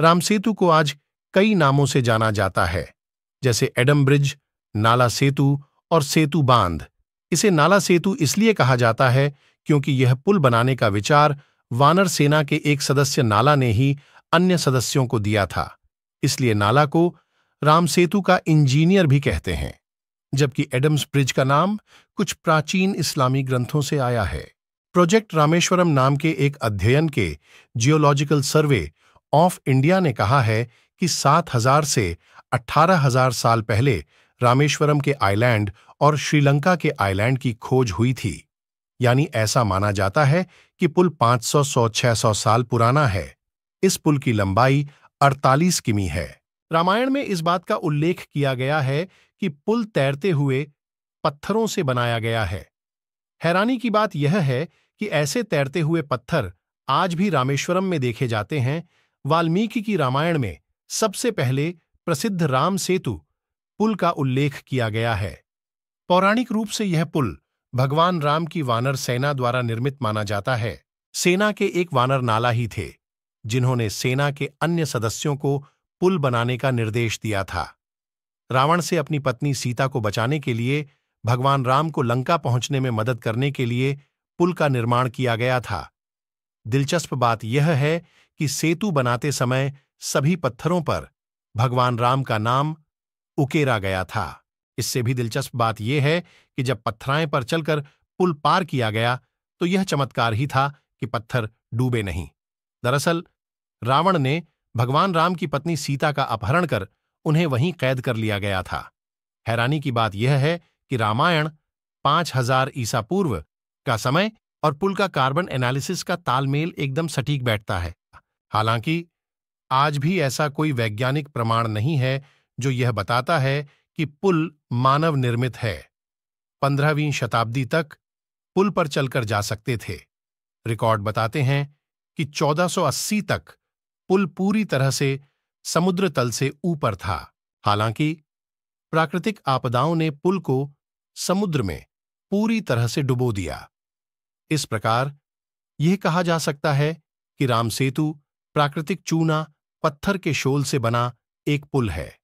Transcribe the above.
रामसेतु को आज कई नामों से जाना जाता है जैसे एडम ब्रिज नाला सेतु और सेतु बांध इसे नाला सेतु इसलिए कहा जाता है क्योंकि यह पुल बनाने का विचार वानर सेना के एक सदस्य नाला ने ही अन्य सदस्यों को दिया था इसलिए नाला को राम सेतु का इंजीनियर भी कहते हैं जबकि एडम्स ब्रिज का नाम कुछ प्राचीन इस्लामी ग्रंथों से आया है प्रोजेक्ट रामेश्वरम नाम के एक अध्ययन के जियोलॉजिकल सर्वे ऑफ इंडिया ने कहा है कि 7000 से 18000 साल पहले रामेश्वरम के आइलैंड और श्रीलंका के आइलैंड की खोज हुई थी यानी ऐसा माना जाता है कि पुल 500 सौ 600 साल पुराना है इस पुल की लंबाई 48 किमी है रामायण में इस बात का उल्लेख किया गया है कि पुल तैरते हुए पत्थरों से बनाया गया है हैरानी की बात यह है कि ऐसे तैरते हुए पत्थर आज भी रामेश्वरम में देखे जाते हैं वाल्मीकि की रामायण में सबसे पहले प्रसिद्ध राम सेतु पुल का उल्लेख किया गया है पौराणिक रूप से यह पुल भगवान राम की वानर सेना द्वारा निर्मित माना जाता है सेना के एक वानर नाला ही थे जिन्होंने सेना के अन्य सदस्यों को पुल बनाने का निर्देश दिया था रावण से अपनी पत्नी सीता को बचाने के लिए भगवान राम को लंका पहुंचने में मदद करने के लिए पुल का निर्माण किया गया था दिलचस्प बात यह है कि सेतु बनाते समय सभी पत्थरों पर भगवान राम का नाम उकेरा गया था इससे भी दिलचस्प बात यह है कि जब पत्थराएं पर चलकर पुल पार किया गया तो यह चमत्कार ही था कि पत्थर डूबे नहीं दरअसल रावण ने भगवान राम की पत्नी सीता का अपहरण कर उन्हें वहीं कैद कर लिया गया था हैरानी की बात यह है कि रामायण पांच हजार ईसा पूर्व का समय और पुल का कार्बन एनालिसिस का तालमेल एकदम सटीक बैठता है हालांकि आज भी ऐसा कोई वैज्ञानिक प्रमाण नहीं है जो यह बताता है कि पुल मानव निर्मित है पंद्रहवीं शताब्दी तक पुल पर चलकर जा सकते थे रिकॉर्ड बताते हैं कि 1480 तक पुल पूरी तरह से समुद्र तल से ऊपर था हालांकि प्राकृतिक आपदाओं ने पुल को समुद्र में पूरी तरह से डुबो दिया इस प्रकार यह कहा जा सकता है कि राम सेतु प्राकृतिक चूना पत्थर के शोल से बना एक पुल है